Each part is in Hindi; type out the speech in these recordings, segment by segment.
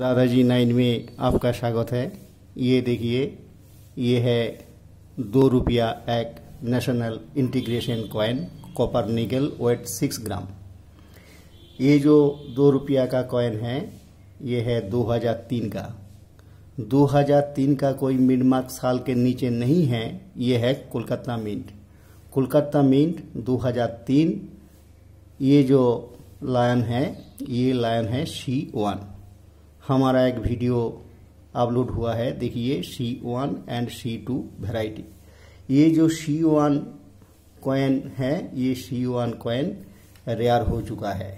दादाजी नाइन में आपका स्वागत है ये देखिए ये है दो रुपया एक national integration coin copper nickel weight six gram ये जो दो रुपया का कॉइन है ये है 2003 का 2003 का कोई मिड मार्क साल के नीचे नहीं है ये है कोलकाता मिंट कोलकाता मिंट 2003 ये जो लायन है ये लायन है सी वन हमारा एक वीडियो अपलोड हुआ है देखिए C one and C two variety ये जो सी वन कॉइन है ये सी वन कॉइन रेयर हो चुका है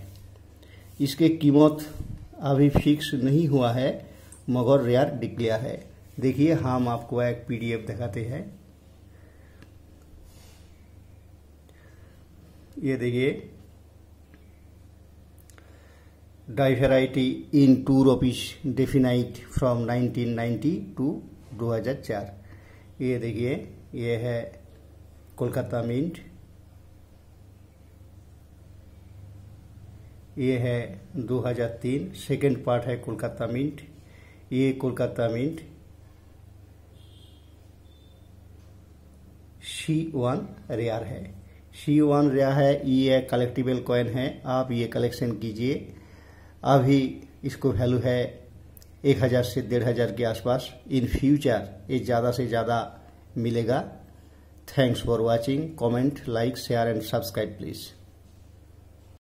इसके कीमत अभी फिक्स नहीं हुआ है मगर रेयर डिक्लेयर है देखिए हम आपको एक पीडीएफ दिखाते हैं ये देखिए die variety in two rupees definite from 1990 to 2004 ये देखिए ये है कोलकाता मिंट ये है 2003 सेकेंड पार्ट है कोलकाता मिंट ये Kolkata mint C one rare है सी वन रेयर है ये कलेक्टिबल कॉइन है आप ये कलेक्शन कीजिए अभी इसको वैल्यू है एक हज़ार से डेढ़ हज़ार के आसपास इन फ्यूचर ये ज़्यादा से ज़्यादा मिलेगा thanks for watching comment like share and subscribe please